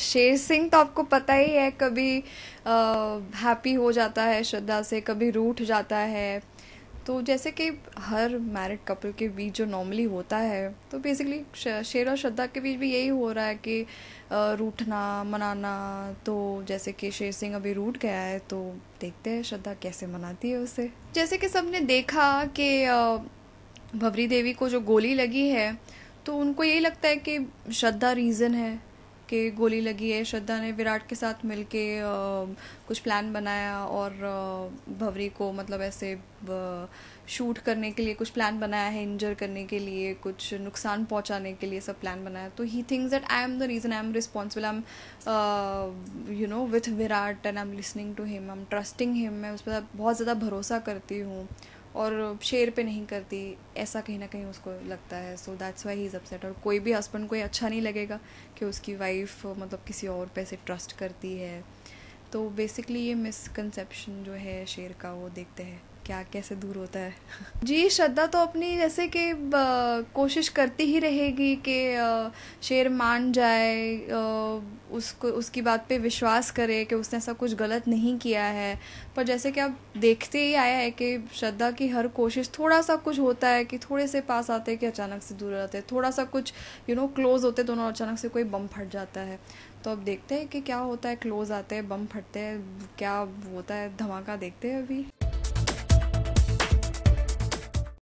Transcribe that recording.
शेर सिंह तो आपको पता ही है कभी हैप्पी हो जाता है श्रद्धा से कभी रूठ जाता है तो जैसे कि हर मैरिड कपल के बीच जो नॉर्मली होता है तो बेसिकली शेर और श्रद्धा के बीच भी यही हो रहा है कि रूठना मनाना तो जैसे कि शेर सिंह अभी रूठ गया है तो देखते हैं श्रद्धा कैसे मनाती है उसे जैसे कि सबने देखा कि भवरी देवी को जो गोली लगी है तो उनको यही लगता है कि श्रद्धा रीज़न है के गोली लगी है श्रद्धा ने विराट के साथ मिलके कुछ प्लान बनाया और भवरी को मतलब ऐसे शूट करने के लिए कुछ प्लान बनाया है इंजर करने के लिए कुछ नुकसान पहुंचाने के लिए सब प्लान बनाया तो he thinks that I am the reason I am responsible I am you know with Virat and I am listening to him I am trusting him मैं उस पर बहुत ज़्यादा भरोसा करती हूँ और शेयर पे नहीं करती ऐसा कहीं ना कहीं उसको लगता है so that's why he is upset और कोई भी हस्बैंड को ये अच्छा नहीं लगेगा कि उसकी वाइफ मतलब किसी और पे से ट्रस्ट करती है तो बेसिकली ये मिसकनसेप्शन जो है शेयर का वो देखते हैं क्या कैसे दूर होता है जी श्रद्धा तो अपनी जैसे कि कोशिश करती ही रहेगी कि शेर मान जाए उसको उसकी बात पे विश्वास करे कि उसने ऐसा कुछ गलत नहीं किया है पर जैसे कि आप देखते ही आया है कि श्रद्धा की हर कोशिश थोड़ा सा कुछ होता है कि थोड़े से पास आते कि अचानक से दूर रहते थोड़ा सा कुछ यू नो क्लोज होते दोनों अचानक से कोई बम फट जाता है तो अब देखते हैं कि क्या होता है क्लोज आते हैं बम फटते हैं क्या होता है धमाका देखते हैं अभी